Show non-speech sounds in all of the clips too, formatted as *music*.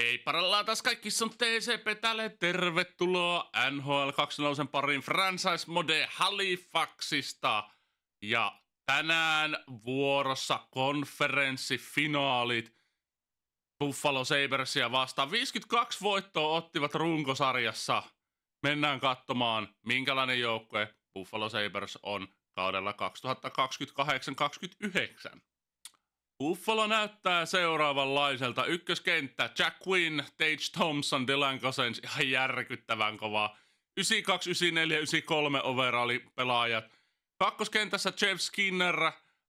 Hei taas kaikki on TCP täällä tervetuloa NHL 20 parin Franchise Mode Halifaxista. Ja tänään vuorossa konferenssifinaalit Buffalo Sabersia vastaan. 52 voittoa ottivat runkosarjassa. Mennään katsomaan, minkälainen joukkue Buffalo Sabers on kaudella 2028-2029. Buffalo näyttää seuraavanlaiselta. Ykköskenttä Jack Quinn, Tage Thompson, Dylan Cousins, ihan järkyttävän kovaa. 92, 94, 93 overalli pelaajat. Kakkoskentässä Jeff Skinner,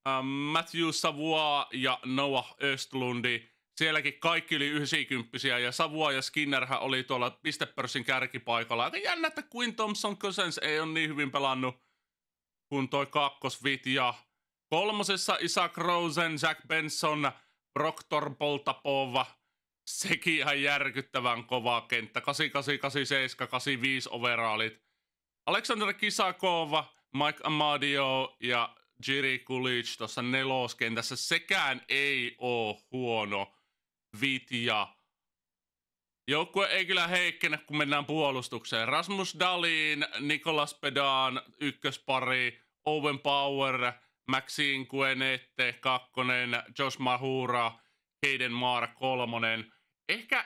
ähm, Matthew Savoy ja Noah Östlundi. Sielläkin kaikki yli 90 ja Savua ja Skinnerhän oli tuolla pistepörssin kärkipaikalla. Aika jännä, että Quinn Thompson Cousins ei ole niin hyvin pelannut kuin toi kakkosvit ja Kolmosessa Isaac Rosen, Jack Benson, Proctor Poltapova. Sekin ihan järkyttävän kova kenttä. 88, 87, 85 overallit. Aleksander Kisakova, Mike Amadio ja Jiri Kulic tuossa neloskentässä. Sekään ei oo huono vitja. Joukkue ei kyllä heikkene, kun mennään puolustukseen. Rasmus Dalin, Nikolas Pedan, ykköspari, Owen Power – Maxine Guenette kakkonen, Josh Mahura, Hayden Maara kolmonen. Ehkä,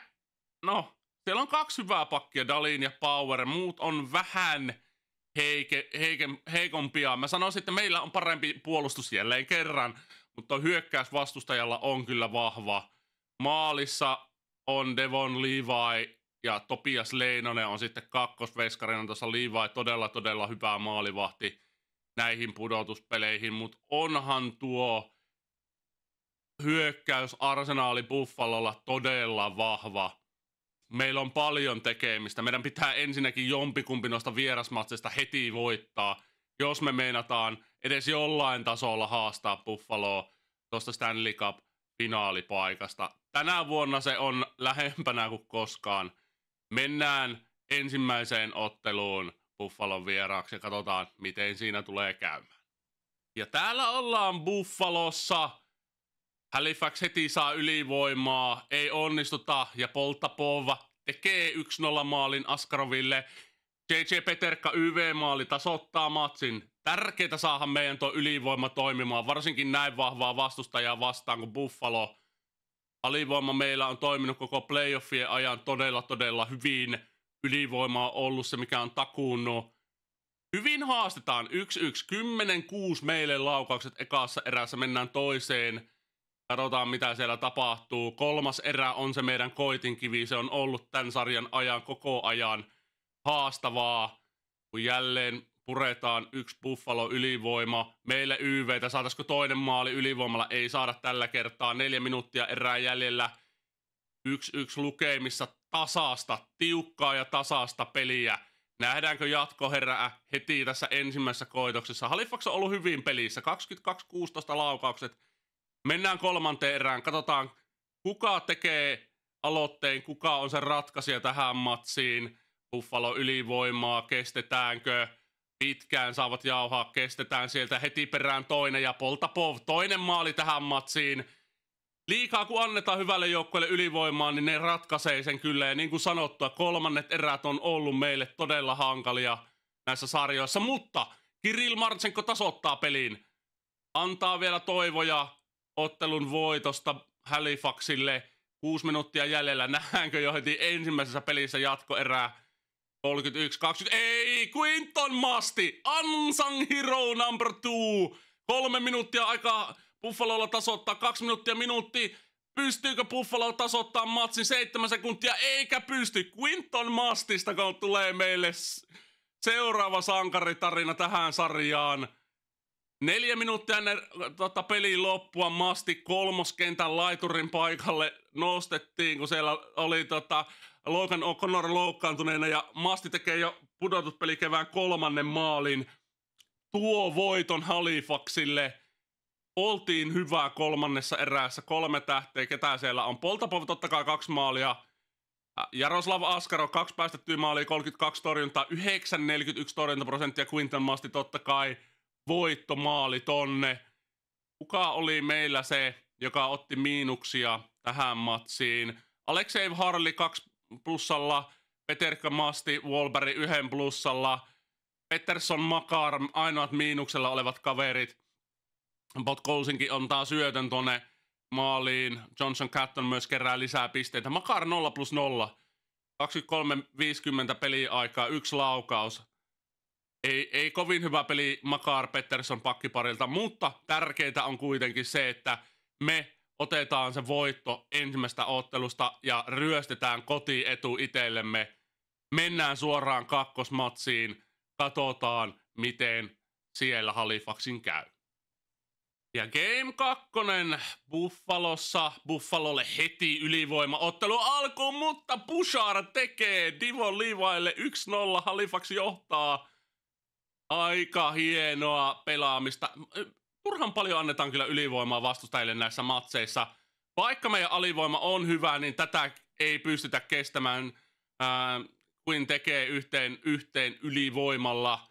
no, siellä on kaksi hyvää pakkia, Dalin ja Power. Muut on vähän heike, heike, heikompia. Mä sanoisin, että meillä on parempi puolustus jälleen kerran, mutta hyökkäys vastustajalla on kyllä vahva. Maalissa on Devon Levi ja Topias Leinonen on sitten kakkosveskarina tuossa Levi. Todella, todella hyvää maalivahti näihin pudotuspeleihin, mutta onhan tuo hyökkäys arsenaali Buffalolla todella vahva. Meillä on paljon tekemistä. Meidän pitää ensinnäkin jompikumpi noista vierasmatsista heti voittaa, jos me meinataan edes jollain tasolla haastaa Buffaloa tuosta Stanley Cup finaalipaikasta. Tänä vuonna se on lähempänä kuin koskaan. Mennään ensimmäiseen otteluun Buffalon vieraaksi ja katsotaan, miten siinä tulee käymään. Ja täällä ollaan Buffalossa. Halifax heti saa ylivoimaa, ei onnistuta ja Poltapova tekee 1-0 maalin Askaroville. JJ Peterka YV-maali tasoittaa matsin. Tärkeää saahan meidän tuo ylivoima toimimaan, varsinkin näin vahvaa vastustajaa vastaan kuin Buffalo. Alivoima meillä on toiminut koko playoffien ajan todella todella hyvin – ylivoima on ollut se, mikä on takuunnut. Hyvin haastetaan 1-1, 10-6 meille laukaukset ekassa erässä, mennään toiseen. Katsotaan, mitä siellä tapahtuu. Kolmas erä on se meidän koitinkivi, se on ollut tämän sarjan ajan koko ajan haastavaa. Kun jälleen puretaan yksi Buffalo ylivoima. Meille YVtä, saataisiko toinen maali ylivoimalla? Ei saada tällä kertaa. Neljä minuuttia erää jäljellä yksi yksi lukemissa tasasta, tiukkaa ja tasaasta peliä. Nähdäänkö jatko herää heti tässä ensimmäisessä koitoksessa. Halifax on ollut hyvin pelissä, 22-16 laukaukset. Mennään kolmanteen erään, katsotaan kuka tekee aloitteen, kuka on se ratkaisija tähän matsiin. Buffalo ylivoimaa, kestetäänkö pitkään saavat jauhaa, kestetään sieltä heti perään toinen ja Poltapov toinen maali tähän matsiin liikaa kun annetaan hyvälle joukkueelle ylivoimaa, niin ne ratkaisee sen kyllä. Ja niin kuin sanottua, kolmannet erät on ollut meille todella hankalia näissä sarjoissa. Mutta Kirill Martsenko tasoittaa pelin. Antaa vielä toivoja ottelun voitosta Halifaxille. Kuusi minuuttia jäljellä. *laughs* Nähdäänkö jo heti ensimmäisessä pelissä jatkoerää? 31-20. Ei, Quinton Masti! Unsung Hero number two! Kolme minuuttia aikaa Buffalolla tasoittaa kaksi minuuttia minuuttia. Pystyykö Buffalo tasoittaa matsin seitsemän sekuntia? Eikä pysty. Quinton Mastista kun tulee meille seuraava sankaritarina tähän sarjaan. Neljä minuuttia ennen tota, pelin loppua Masti kolmoskentän laiturin paikalle nostettiin, kun siellä oli tota, Logan O'Connor loukkaantuneena ja Masti tekee jo pudotuspelikevään kolmannen maalin. Tuo voiton halifaxille oltiin hyvää kolmannessa eräässä, kolme tähteä, ketä siellä on. Poltapov totta kai kaksi maalia, Jaroslav Askaro, kaksi päästettyä maalia, 32 torjuntaa, 9,41 torjuntaprosenttia, Quinton Masti totta kai voittomaali tonne. Kuka oli meillä se, joka otti miinuksia tähän matsiin? Alexei Harli kaksi plussalla, Peterka Masti Wolberg yhden plussalla, Peterson Makar ainoat miinuksella olevat kaverit – Bot Colsinkin on taas syötön tuonne maaliin. Johnson Catton myös kerää lisää pisteitä. Makar 0 plus 0. 23.50 peliaikaa, yksi laukaus. Ei, ei kovin hyvä peli Makar Pettersson pakkiparilta, mutta tärkeintä on kuitenkin se, että me otetaan se voitto ensimmäistä ottelusta ja ryöstetään kotietu itsellemme. Mennään suoraan kakkosmatsiin, katsotaan miten siellä Halifaxin käy. Ja Game 2 Buffalossa, Buffalolle heti ylivoima ottelu alkuun, mutta Bushar tekee Divon liivaille 1-0, Halifax johtaa. Aika hienoa pelaamista. Turhan paljon annetaan kyllä ylivoimaa vastustajille näissä matseissa. Vaikka meidän alivoima on hyvä, niin tätä ei pystytä kestämään, äh, kuin tekee yhteen, yhteen ylivoimalla –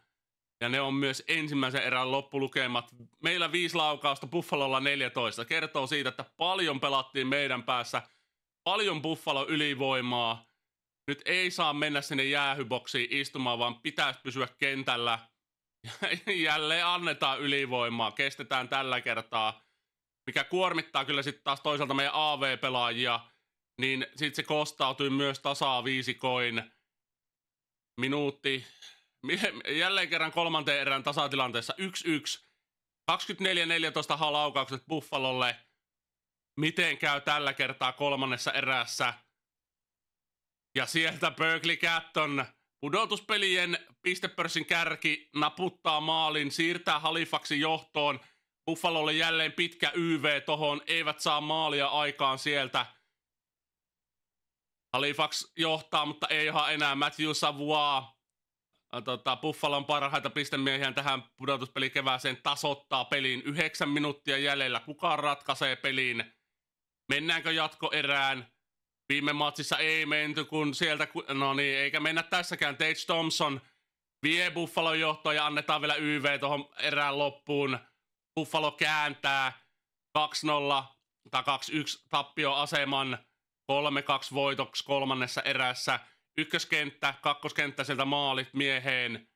ja ne on myös ensimmäisen erän loppulukemat. Meillä viisi laukausta, Buffalolla 14. Kertoo siitä, että paljon pelattiin meidän päässä. Paljon Buffalo ylivoimaa. Nyt ei saa mennä sinne jäähyboksiin istumaan, vaan pitäisi pysyä kentällä. Ja *laughs* jälleen annetaan ylivoimaa. Kestetään tällä kertaa. Mikä kuormittaa kyllä sitten taas toisaalta meidän AV-pelaajia. Niin sitten se kostautui myös tasaa viisikoin. Minuutti Jälleen kerran kolmanteen erään tasatilanteessa 1-1. 24-14 halaukaukset Buffalolle. Miten käy tällä kertaa kolmannessa erässä? Ja sieltä Berkeley Catton pudotuspelien pistepörssin kärki naputtaa maalin, siirtää Halifaxin johtoon. Buffalolle jälleen pitkä YV tohon, eivät saa maalia aikaan sieltä. Halifax johtaa, mutta ei ihan enää Matthew Savoie Äh, tota, Buffalon parhaita pistemiehiä tähän pudotuspeli kevääseen tasoittaa pelin yhdeksän minuuttia jäljellä. Kuka ratkaisee peliin Mennäänkö jatko erään Viime matsissa ei menty, kun sieltä... No niin, eikä mennä tässäkään. Tage Thompson vie Buffalon johtoa ja annetaan vielä YV tuohon erään loppuun. Buffalo kääntää 2-0 tai 2-1 tappioaseman 3-2 voitoksi kolmannessa erässä – ykköskenttä, kakkoskenttä sieltä maalit mieheen.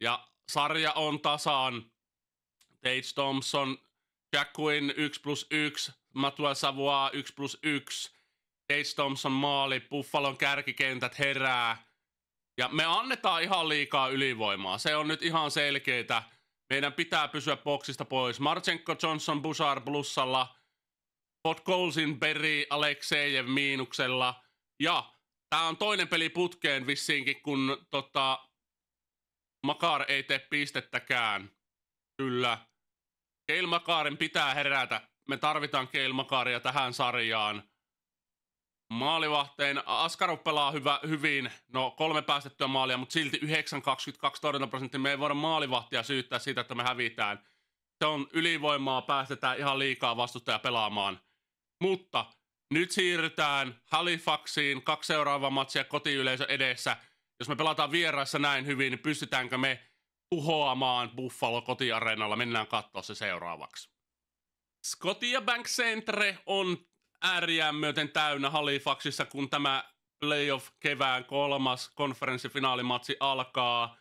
Ja sarja on tasaan. Tate Thompson, Jack Quinn 1 plus 1, Matua Savoa 1 plus 1, Tate Thompson maali, Buffalon kärkikentät herää. Ja me annetaan ihan liikaa ylivoimaa. Se on nyt ihan selkeitä. Meidän pitää pysyä boksista pois. Marchenko Johnson Busar plussalla, Colesin Berry Aleksejev miinuksella ja Tämä on toinen peli putkeen vissiinkin, kun tota, Makar ei tee pistettäkään. Kyllä. Keil Makarin pitää herätä. Me tarvitaan Keil Makaria tähän sarjaan. Maalivahteen Askaru pelaa hyvä, hyvin. No kolme päästettyä maalia, mutta silti 9,22 torjuntaprosentti. Me ei voida maalivahtia syyttää siitä, että me hävitään. Se on ylivoimaa, päästetään ihan liikaa vastustaja pelaamaan. Mutta nyt siirrytään Halifaxiin, kaksi seuraavaa matsia kotiyleisö edessä. Jos me pelataan vieraissa näin hyvin, niin pystytäänkö me tuhoamaan Buffalo kotiareenalla? Mennään katsoa se seuraavaksi. Scotia Bank Center on ääriään myöten täynnä Halifaxissa, kun tämä playoff kevään kolmas konferenssifinaalimatsi alkaa.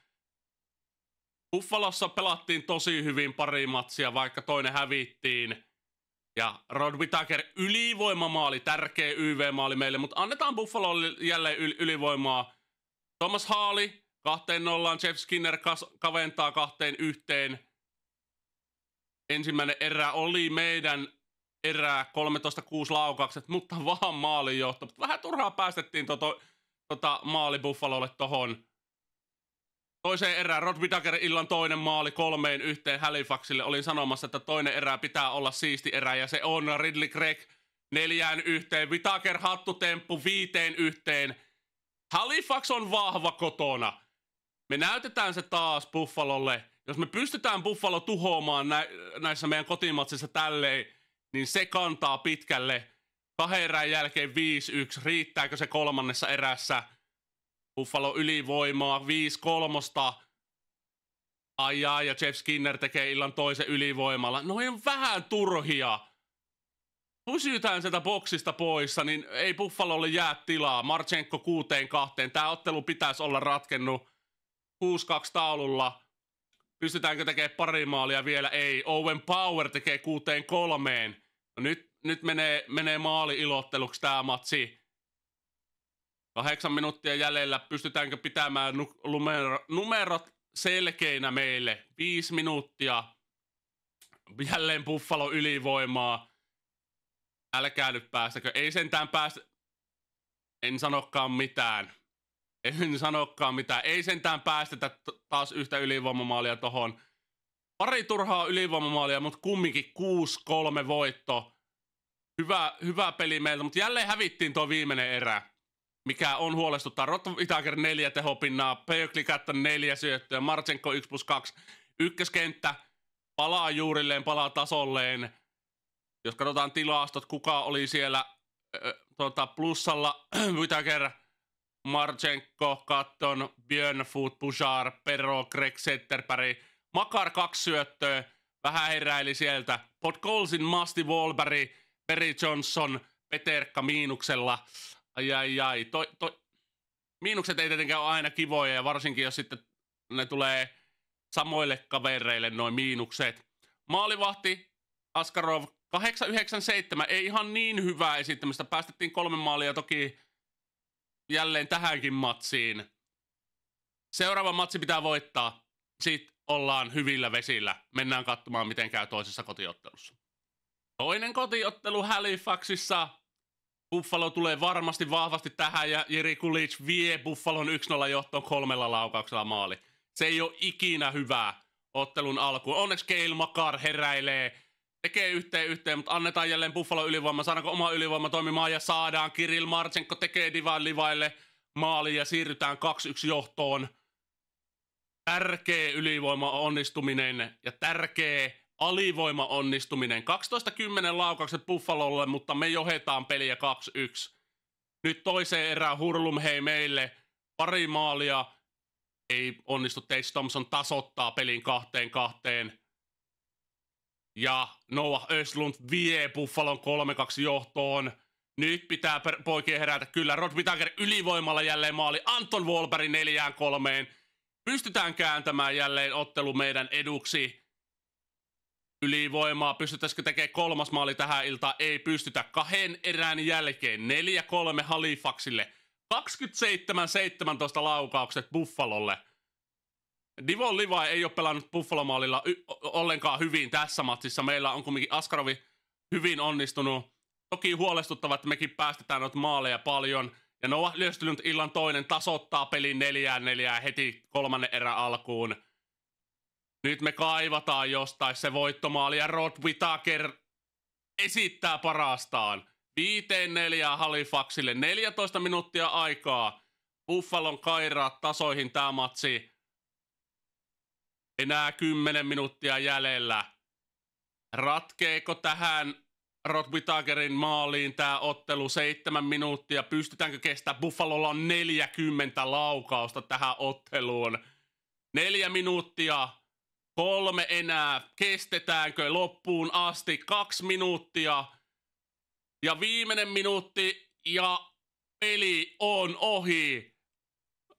Buffalossa pelattiin tosi hyvin pari matsia, vaikka toinen hävittiin – ja Rod Whittaker ylivoimamaali, tärkeä YV-maali meille, mutta annetaan Buffalo jälleen yl- ylivoimaa. Thomas Haali kahteen nollaan, Jeff Skinner kas- kaventaa kahteen yhteen. Ensimmäinen erä oli meidän erää 13-6 laukaukset, mutta *laughs* vaan maalin johto. Vähän turhaa päästettiin tuota, tuota maali Buffalolle tohon. Toiseen erään Rod Whittaker illan toinen maali kolmeen yhteen Halifaxille. Olin sanomassa, että toinen erä pitää olla siisti erä ja se on Ridley Craig neljään yhteen. Whittaker hattutemppu viiteen yhteen. Halifax on vahva kotona. Me näytetään se taas Buffalolle. Jos me pystytään Buffalo tuhoamaan nä- näissä meidän kotimatsissa tälleen, niin se kantaa pitkälle. Kahden erään jälkeen 5-1. Riittääkö se kolmannessa erässä? Buffalo ylivoimaa, 5 kolmosta. Ai ai ja Jeff Skinner tekee illan toisen ylivoimalla. No on vähän turhia. Pysytään sieltä boksista poissa, niin ei Buffalolle jää tilaa. Marchenko 6-2. Tämä ottelu pitäisi olla ratkennut 6-2 taululla. Pystytäänkö tekemään pari maalia vielä? Ei. Owen Power tekee 6-3. No nyt, nyt menee, menee maali ilotteluksi tämä matsi. Kahdeksan minuuttia jäljellä. Pystytäänkö pitämään numero, numerot selkeinä meille? Viisi minuuttia. Jälleen Buffalo ylivoimaa. Älkää nyt päästäkö. Ei sentään päästä... En sanokaan mitään. En sanokaan mitään. Ei sentään päästetä taas yhtä ylivoimamaalia tohon. Pari turhaa ylivoimamaalia, mutta kumminkin 6-3 voitto. Hyvä, hyvä peli meiltä, mutta jälleen hävittiin tuo viimeinen erä mikä on huolestuttaa. Rottweiler 4 tehopinnaa, Pökli kättä 4 syöttöä, Marchenko 1 plus 2. Ykköskenttä palaa juurilleen, palaa tasolleen. Jos katsotaan tilastot, kuka oli siellä äh, tota, plussalla, Whitaker, *clears throat* Marchenko, Katton, Björnfoot, Pujar, Pero, Greg Setterberg, Makar kaksi syöttöä, vähän heräili sieltä. Podkolsin Masti Wolberg, Perry Johnson, Peterkka miinuksella. Ai ai ai. Toi, toi. Miinukset ei tietenkään ole aina kivoja ja varsinkin jos sitten ne tulee samoille kavereille noin miinukset. Maalivahti Askarov 897 ei ihan niin hyvää esittämistä. Päästettiin kolme maalia toki jälleen tähänkin matsiin. Seuraava matsi pitää voittaa. Sitten ollaan hyvillä vesillä. Mennään katsomaan, miten käy toisessa kotiottelussa. Toinen kotiottelu Halifaxissa Buffalo tulee varmasti vahvasti tähän ja Jeri Kulic vie Buffalon 1-0 johtoon kolmella laukauksella maali. Se ei ole ikinä hyvää ottelun alkuun. Onneksi Keil Makar heräilee, tekee yhteen yhteen, mutta annetaan jälleen Buffalo ylivoima. Saadaanko oma ylivoima toimimaan ja saadaan. Kirill Marchenko tekee Divan Livaille maali ja siirrytään 2-1 johtoon. Tärkeä ylivoima onnistuminen ja tärkeä alivoima onnistuminen. 12-10 laukaukset Buffalolle, mutta me johetaan peliä 2-1. Nyt toiseen erään hurlum hei meille. Pari maalia. Ei onnistu Tate Thompson tasoittaa pelin kahteen kahteen. Ja Noah Östlund vie Buffalon 3-2 johtoon. Nyt pitää poikien herätä. Kyllä, Rod Whittaker ylivoimalla jälleen maali. Anton Wolberg neljään kolmeen. Pystytään kääntämään jälleen ottelu meidän eduksi ylivoimaa. Pystyttäisikö tekemään kolmas maali tähän iltaan? Ei pystytä. Kahden erään jälkeen 4-3 Halifaxille. 27-17 laukaukset Buffalolle. Divon Liva ei ole pelannut Buffalo-maalilla y- ollenkaan hyvin tässä matsissa. Meillä on kumminkin Askarovi hyvin onnistunut. Toki huolestuttava, että mekin päästetään noita maaleja paljon. Ja Noah Löstlund illan toinen tasoittaa pelin neljään neljään heti kolmannen erän alkuun nyt me kaivataan jostain se voittomaali ja Rod Whittaker esittää parastaan. 5-4 Halifaxille 14 minuuttia aikaa. Buffalon kairaa tasoihin tämä matsi. Enää 10 minuuttia jäljellä. Ratkeeko tähän Rod Whittakerin maaliin tämä ottelu 7 minuuttia? Pystytäänkö kestää? Buffalolla on 40 laukausta tähän otteluun. Neljä minuuttia Kolme enää. Kestetäänkö loppuun asti? Kaksi minuuttia. Ja viimeinen minuutti ja peli on ohi.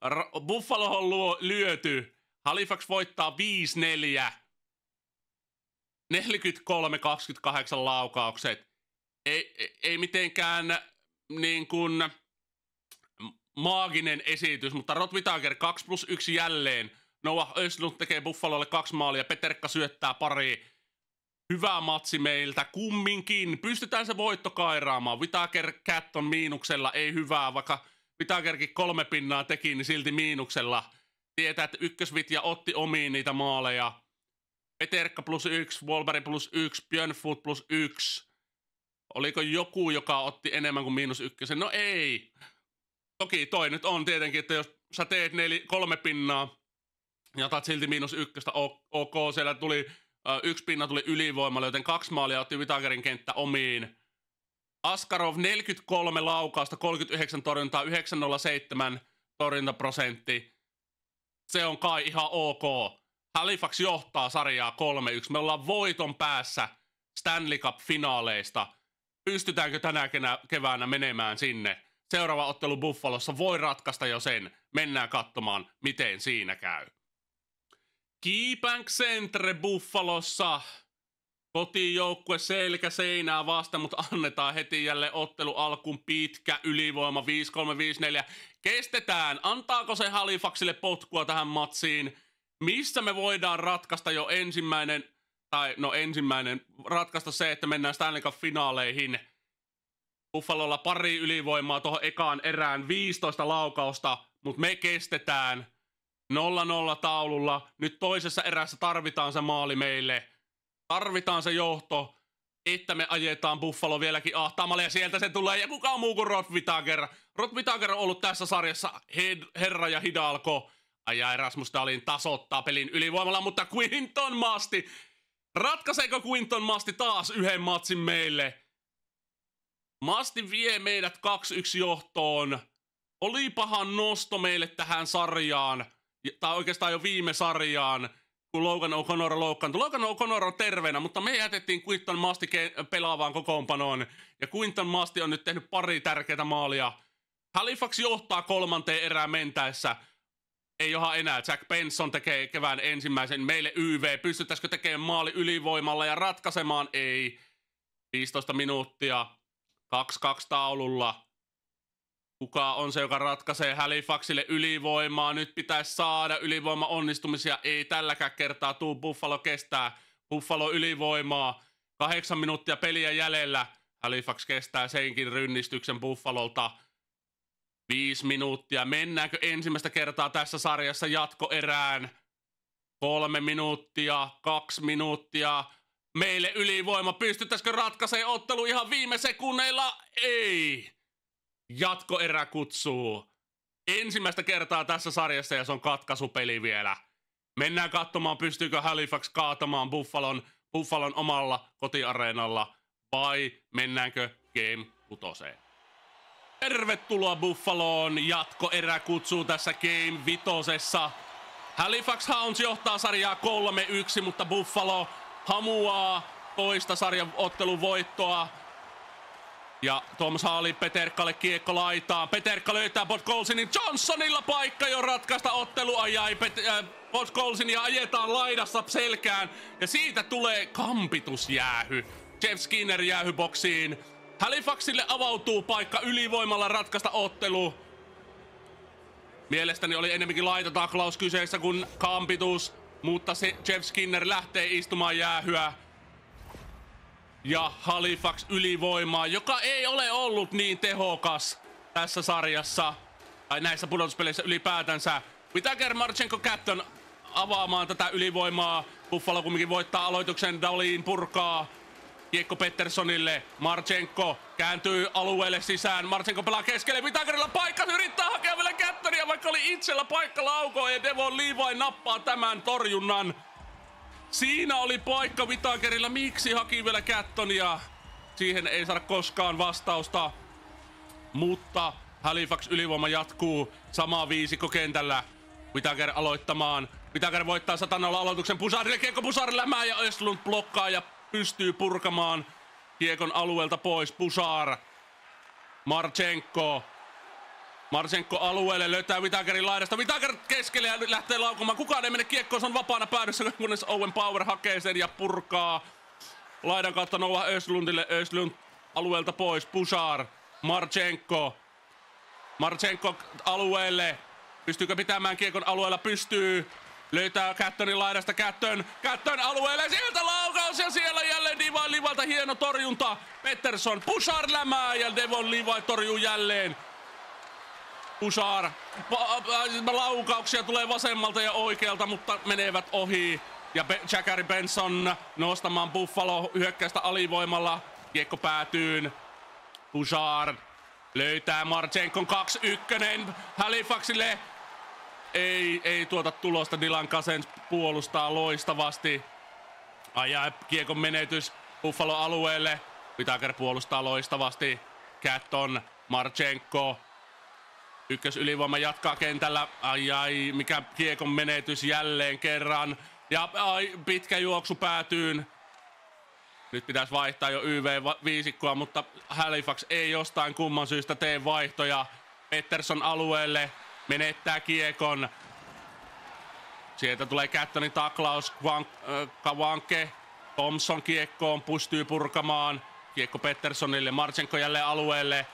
R- Buffalo on luo, lyöty. Halifax voittaa 5-4. 43-28 laukaukset. Ei, ei, ei mitenkään niin kuin maaginen esitys, mutta Rotwitager 2 plus 1 jälleen – Noah Östlund tekee Buffalolle kaksi maalia, Peterkka syöttää pari. Hyvä matsi meiltä kumminkin. Pystytään se voitto kairaamaan. Vitaker Cat on miinuksella, ei hyvää, vaikka Vitakerkin kolme pinnaa teki, niin silti miinuksella. Tietää, että ykkösvitja otti omiin niitä maaleja. Peterkka plus yksi, Wolberg plus yksi, Björnfoot plus yksi. Oliko joku, joka otti enemmän kuin miinus ykkösen? No ei. Toki toi nyt on tietenkin, että jos sä teet neli, kolme pinnaa, ja otat silti miinus ykköstä, ok, siellä tuli yksi pinna tuli ylivoimalle, joten kaksi maalia otti Vitagerin kenttä omiin. Askarov 43 laukausta, 39 torjuntaa, 907 torjuntaprosentti. Se on kai ihan ok. Halifax johtaa sarjaa 3-1. Me ollaan voiton päässä Stanley Cup-finaaleista. Pystytäänkö tänä keväänä menemään sinne? Seuraava ottelu Buffalossa voi ratkaista jo sen. Mennään katsomaan, miten siinä käy. Kiipänk Centre Buffalossa. Kotijoukkue selkä seinää vasta, mutta annetaan heti jälleen ottelu alkuun pitkä ylivoima 5-3-5-4. Kestetään. Antaako se Halifaksille potkua tähän matsiin? Missä me voidaan ratkaista jo ensimmäinen, tai no ensimmäinen, ratkaista se, että mennään Stanley Cup finaaleihin. Buffalolla pari ylivoimaa tuohon ekaan erään, 15 laukausta, mutta me kestetään – 0-0 taululla. Nyt toisessa erässä tarvitaan se maali meille. Tarvitaan se johto, että me ajetaan Buffalo vieläkin ahtaamalle ja sieltä se tulee. Ja kuka muu kuin Rod Vitager. Rod Vitager on ollut tässä sarjassa herra ja hidalko. Ja Erasmus Dalin tasoittaa pelin ylivoimalla, mutta Quinton Masti. Ratkaiseeko Quinton Masti taas yhden matsin meille? Masti vie meidät 2-1 johtoon. Oli pahan nosto meille tähän sarjaan tai oikeastaan jo viime sarjaan, kun Logan O'Connor loukkaantui. Logan O'Connor on terveenä, mutta me jätettiin Quinton Masti pelaavaan kokoonpanoon. Ja Quinton Masti on nyt tehnyt pari tärkeää maalia. Halifax johtaa kolmanteen erään mentäessä. Ei oha enää. Jack Benson tekee kevään ensimmäisen meille YV. Pystyttäisikö tekemään maali ylivoimalla ja ratkaisemaan? Ei. 15 minuuttia. 2-2 taululla kuka on se, joka ratkaisee Halifaxille ylivoimaa. Nyt pitäisi saada ylivoima onnistumisia. Ei tälläkään kertaa tuu Buffalo kestää. Buffalo ylivoimaa. Kahdeksan minuuttia peliä jäljellä. Halifax kestää senkin rynnistyksen Buffalolta. Viisi minuuttia. Mennäänkö ensimmäistä kertaa tässä sarjassa jatkoerään? Kolme minuuttia, kaksi minuuttia. Meille ylivoima. Pystyttäisikö ratkaisemaan ottelu ihan viime sekunneilla? Ei jatkoerä kutsuu ensimmäistä kertaa tässä sarjassa ja se on katkaisupeli vielä. Mennään katsomaan, pystyykö Halifax kaatamaan Buffalon, Buffalon omalla kotiareenalla vai mennäänkö Game 6. Tervetuloa Buffaloon, jatkoerä kutsuu tässä Game 5. Halifax Hounds johtaa sarjaa 3-1, mutta Buffalo hamuaa toista sarjan ottelun voittoa ja Tom Saali Peterkalle kiekko laitaan. Peterkka löytää Colsinin. Johnsonilla paikka jo ratkaista ottelu ajai Pet- äh, Podkolsinia ajetaan laidassa selkään. Ja siitä tulee kampitusjäähy. Jeff Skinner jäähy Halifaxille avautuu paikka ylivoimalla ratkaista ottelu. Mielestäni oli enemmänkin taklaus kyseessä kuin kampitus, mutta se Jeff Skinner lähtee istumaan jäähyä ja Halifax ylivoimaa, joka ei ole ollut niin tehokas tässä sarjassa tai näissä pudotuspeleissä ylipäätänsä. Whitaker Marchenko Captain avaamaan tätä ylivoimaa. Buffalo kumminkin voittaa aloituksen, daliin purkaa. Kiekko Petterssonille, Marchenko kääntyy alueelle sisään, Marchenko pelaa keskelle, Whitakerilla paikka, yrittää hakea vielä Captainia, vaikka oli itsellä paikka laukoon. ja Devon Levi nappaa tämän torjunnan. Siinä oli paikka Vitagerilla. Miksi haki vielä kättonia? Siihen ei saada koskaan vastausta. Mutta Halifax ylivoima jatkuu samaa viisikko kentällä. Vitager aloittamaan. Vitager voittaa satanolla aloituksen Pusarille. Kiekko Pusar lämää ja Östlund blokkaa ja pystyy purkamaan Kiekon alueelta pois. Pusar. Marchenko Marsenko alueelle löytää Vitagerin laidasta. Vitager keskelle ja nyt lähtee laukumaan. Kukaan ei mene kiekkoon, se on vapaana päädyssä, kunnes Owen Power hakee sen ja purkaa laidan kautta Nova östlundille östlund alueelta pois. Pusar Marchenko. Marchenko alueelle. Pystyykö pitämään kiekon alueella? Pystyy. Löytää Kättönin laidasta Kättön. Kättön alueelle. Sieltä laukaus ja siellä jälleen Divan Livalta hieno torjunta. Pettersson pusar lämää ja Devon Livai torjuu jälleen. Usar. Laukauksia tulee vasemmalta ja oikealta, mutta menevät ohi. Ja Be- Jackari Benson nostamaan Buffalo hyökkäystä alivoimalla. Kiekko päätyyn. Bouchard löytää Marchenkon 2-1 Halifaxille. Ei, ei tuota tulosta. Dylan Kasens puolustaa loistavasti. Ajaa kiekon menetys Buffalo alueelle. Pitäker puolustaa loistavasti. Katton Marchenko, Ylivoima jatkaa kentällä. Ai ai, mikä kiekon menetys jälleen kerran. Ja ai, pitkä juoksu päätyyn. Nyt pitäisi vaihtaa jo YV-viisikkoa, mutta Halifax ei jostain kumman syystä tee vaihtoja. Pettersson alueelle menettää kiekon. Sieltä tulee Cattonin taklaus, äh, Kavanke, Thompson kiekkoon, pystyy purkamaan. Kiekko Petterssonille, Marsenko jälleen alueelle.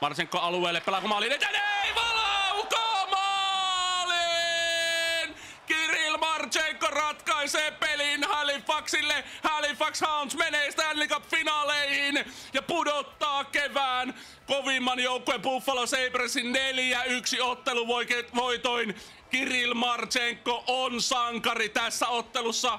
Marsenko alueelle, pelaako maaliin, etenee! ratkaisee pelin Halifaxille. Halifax Hounds menee Stanley Cup-finaaleihin ja pudottaa kevään kovimman joukkueen Buffalo Sabresin 4-1 ottelu voitoin. Kirill Marchenko on sankari tässä ottelussa.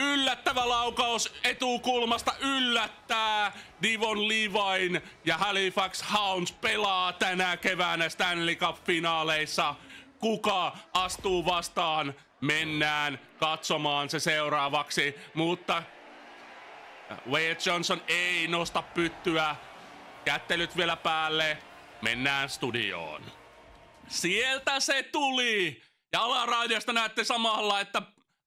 Yllättävä laukaus etukulmasta yllättää Divon Levain ja Halifax Hounds pelaa tänä keväänä Stanley Cup-finaaleissa. Kuka astuu vastaan mennään katsomaan se seuraavaksi, mutta Wade Johnson ei nosta pyttyä. Kättelyt vielä päälle. Mennään studioon. Sieltä se tuli! Ja alaraidiasta näette samalla, että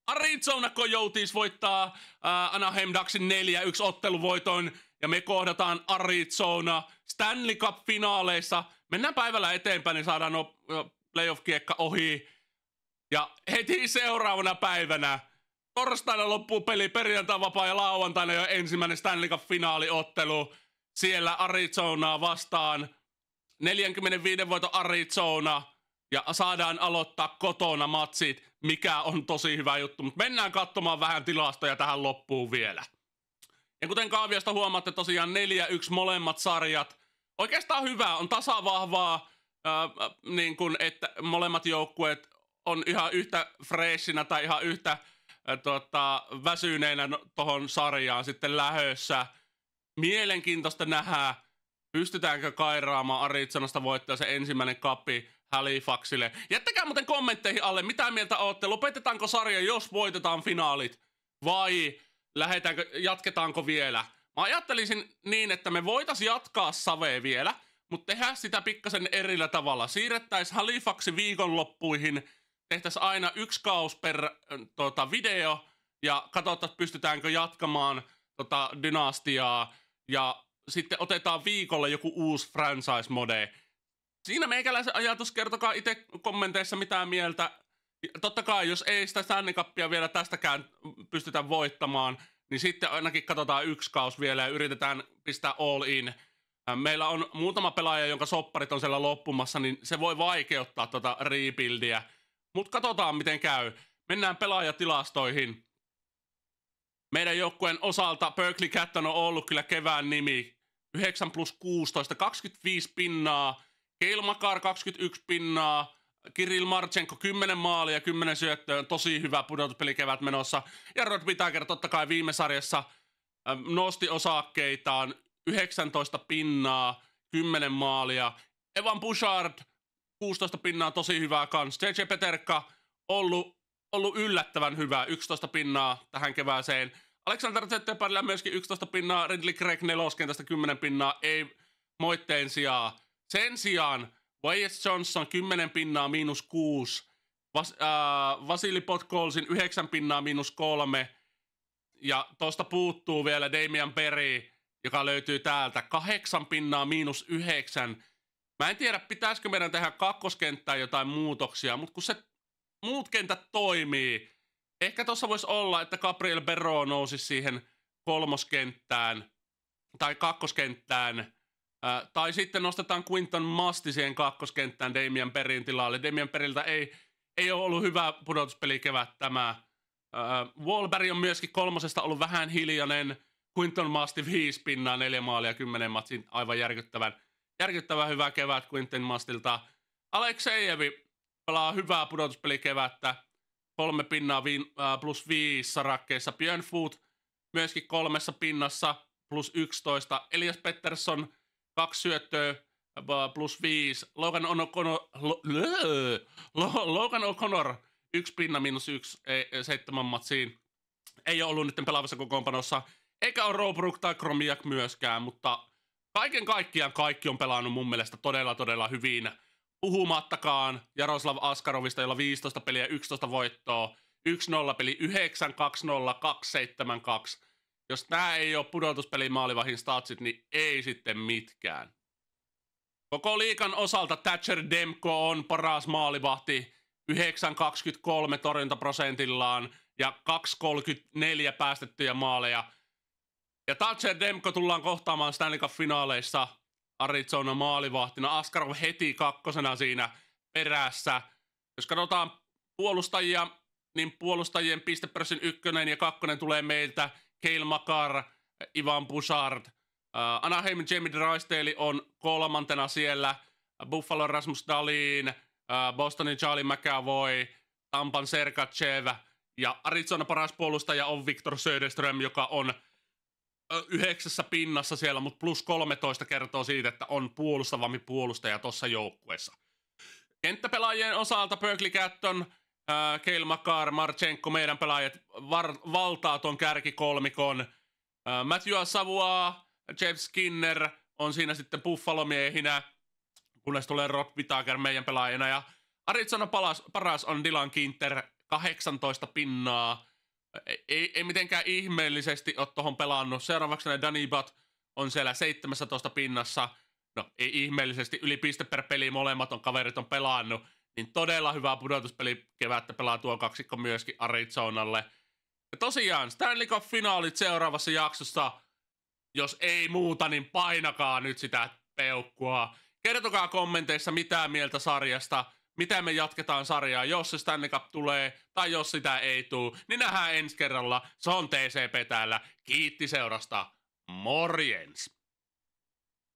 Arizona Coyotes voittaa äh, Anaheim Ducksin 4-1 otteluvoiton ja me kohdataan Arizona Stanley Cup-finaaleissa. Mennään päivällä eteenpäin, niin saadaan no, playoff-kiekka ohi ja heti seuraavana päivänä torstaina loppuu peli, perjantai vapaa ja lauantaina jo ensimmäinen Stanley Cup finaaliottelu. Siellä Arizonaa vastaan 45 voito Arizona ja saadaan aloittaa kotona matsit, mikä on tosi hyvä juttu. Mutta mennään katsomaan vähän tilastoja tähän loppuun vielä. Ja kuten kaaviosta huomaatte, tosiaan 4-1 molemmat sarjat. Oikeastaan hyvää on tasavahvaa, äh, niin kun, että molemmat joukkueet on ihan yhtä freessinä tai ihan yhtä tota, väsyneenä no, tuohon sarjaan sitten lähössä. Mielenkiintoista nähdä, pystytäänkö kairaamaan Arizonasta voittaa se ensimmäinen kapi Halifaxille. Jättäkää muuten kommentteihin alle, mitä mieltä olette, lopetetaanko sarja, jos voitetaan finaalit, vai lähetäänkö, jatketaanko vielä? Mä ajattelisin niin, että me voitais jatkaa Savee vielä, mutta tehdä sitä pikkasen erillä tavalla. Siirrettäisiin Halifaxi viikonloppuihin – tehtäisiin aina yksi kaus per äh, tota, video ja katsottaisiin, pystytäänkö jatkamaan tota, dynastiaa ja sitten otetaan viikolla joku uusi franchise-mode. Siinä meikäläisen ajatus, kertokaa itse kommenteissa mitä mieltä. Totta kai, jos ei sitä Stanley vielä tästäkään pystytä voittamaan, niin sitten ainakin katsotaan yksi kaus vielä ja yritetään pistää all in. Äh, meillä on muutama pelaaja, jonka sopparit on siellä loppumassa, niin se voi vaikeuttaa tuota rebuildia – mutta katsotaan, miten käy. Mennään pelaajatilastoihin. Meidän joukkueen osalta Berkeley Cat on ollut kyllä kevään nimi. 9 plus 16, 25 pinnaa. Kale Makar 21 pinnaa. Kirill Marchenko 10 maalia ja 10 syöttöä. Tosi hyvä pudotuspeli kevät menossa. Ja Rod Bitager totta kai viime sarjassa ähm, nosti osakkeitaan 19 pinnaa, 10 maalia. Evan Bouchard 16 pinnaa tosi hyvää kans. JJ Peterka ollut, ollut yllättävän hyvää 11 pinnaa tähän kevääseen. Alexander Zetteparilla myöskin 11 pinnaa, Ridley Craig neloskentästä 10 pinnaa, ei moitteen sijaa. Sen sijaan Wyatt Johnson 10 pinnaa miinus 6, Vas, äh, Vasili Potkolsin 9 pinnaa miinus 3, ja tosta puuttuu vielä Damian Perry, joka löytyy täältä, 8 pinnaa miinus 9, Mä en tiedä, pitäisikö meidän tehdä kakkoskenttään jotain muutoksia, mutta kun se muut kentät toimii, ehkä tuossa voisi olla, että Gabriel Bero nousi siihen kolmoskenttään tai kakkoskenttään, äh, tai sitten nostetaan Quinton Masti siihen kakkoskenttään Damian Perin tilalle. Damian Periltä ei, ei ole ollut hyvä pudotuspeli kevät tämä. Äh, Wallberg on myöskin kolmosesta ollut vähän hiljainen. Quinton Masti viisi pinnaa, neljä maalia, kymmenen matsin, aivan järkyttävän – Järkyttävän hyvä kevät Quintin Mastilta. Aleksejevi pelaa hyvää pudotuspelikevättä. Kolme pinnaa viin, äh, plus viisi sarakkeissa. Björn Foot myöskin kolmessa pinnassa plus 11. Elias Pettersson kaksi syöttöä äh, plus 5. Logan O'Connor, lo, lo, Logan O'Connor yksi pinna minus yksi e, e, seitsemän matsiin. Ei ole ollut nyt pelaavassa kokoonpanossa. Eikä ole Robrook tai Kromiak myöskään, mutta kaiken kaikkiaan kaikki on pelannut mun mielestä todella todella hyvin. Puhumattakaan Jaroslav Askarovista, jolla 15 peliä 11 voittoa, 1-0 peli 9 2 0 2 7 2. Jos nämä ei ole pudotuspelin maalivahin statsit, niin ei sitten mitkään. Koko liikan osalta Thatcher Demko on paras maalivahti 9,23 torjuntaprosentillaan ja 2-34 päästettyjä maaleja – ja Tatsen Demko tullaan kohtaamaan Stanley Cup-finaaleissa Arizona maalivahtina. Askarov heti kakkosena siinä perässä. Jos katsotaan puolustajia, niin puolustajien pistepörssin ykkönen ja kakkonen tulee meiltä Kale Makar, Ivan Bouchard. Uh, äh, Anaheim Jamie Drysdale on kolmantena siellä. Buffalo Rasmus Dalin, uh, äh, Bostonin Charlie McAvoy, Tampan Sergachev ja Arizona paras puolustaja on Victor Söderström, joka on – yhdeksässä pinnassa siellä, mutta plus 13 kertoo siitä, että on puolustavampi puolustaja tuossa joukkueessa. Kenttäpelaajien osalta Berkeley Catton, äh, Keil Makar, Marchenko, meidän pelaajat var- valtaa tuon kärkikolmikon. Äh, Matthew Savua, Jeff Skinner on siinä sitten buffalomiehinä, kunnes tulee Rod Vitaker meidän pelaajana. Ja Arizona palas, paras on Dylan Kinter, 18 pinnaa ei, ei, mitenkään ihmeellisesti ole tuohon pelannut. Seuraavaksi ne Danibot on siellä 17 pinnassa. No, ei ihmeellisesti. Yli piste per peli molemmat on kaverit on pelannut. Niin todella hyvää pudotuspeli kevättä pelaa tuo kaksikko myöskin Arizonalle. Ja tosiaan Stanley Cup finaalit seuraavassa jaksossa. Jos ei muuta, niin painakaa nyt sitä peukkua. Kertokaa kommenteissa mitä mieltä sarjasta – miten me jatketaan sarjaa, jos se Stanley Cup tulee tai jos sitä ei tule, niin nähdään ensi kerralla. Se on TCP täällä. Kiitti seurasta. Morjens!